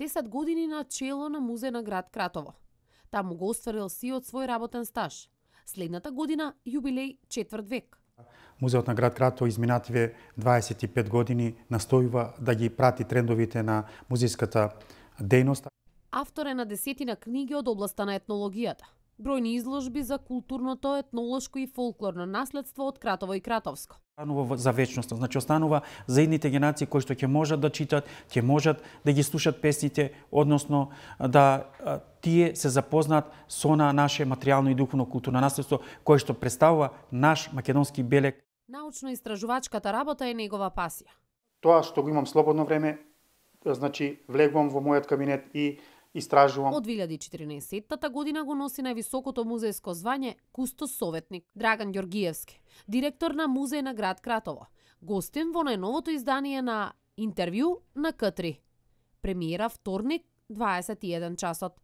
10 години на чело на музеј на град Кратово. Таму го остварил си од свој работен стаж. Следната година јубилеј четврт век. Музеот на град Крато изминативе 25 години настојува да ги прати трендовите на музејската дејност. Автор е на десетина книги од областа на етнологијата бројни изложби за културното, етнолошко и фолклорно наследство од Кратово и Кратовско. Останува за вечноста, значи останува за едните генерации кои што ќе можат да читат, ќе можат да ги слушат песните, односно да тие се запознат со на наше материјално и духовно културно наследство кое што представува наш македонски белек. Научно-истражувачката работа е негова пасија. Тоа што го имам слободно време, значи влегувам во мојот кабинет и Истражувам. Од 2014-тата година го носи највисокото музејско звање Кусто советник Драган Георгиевски, директор на музеј на град Кратово, Гостин во најновото издание на интервју на К3. Премиера вторник 21 часот.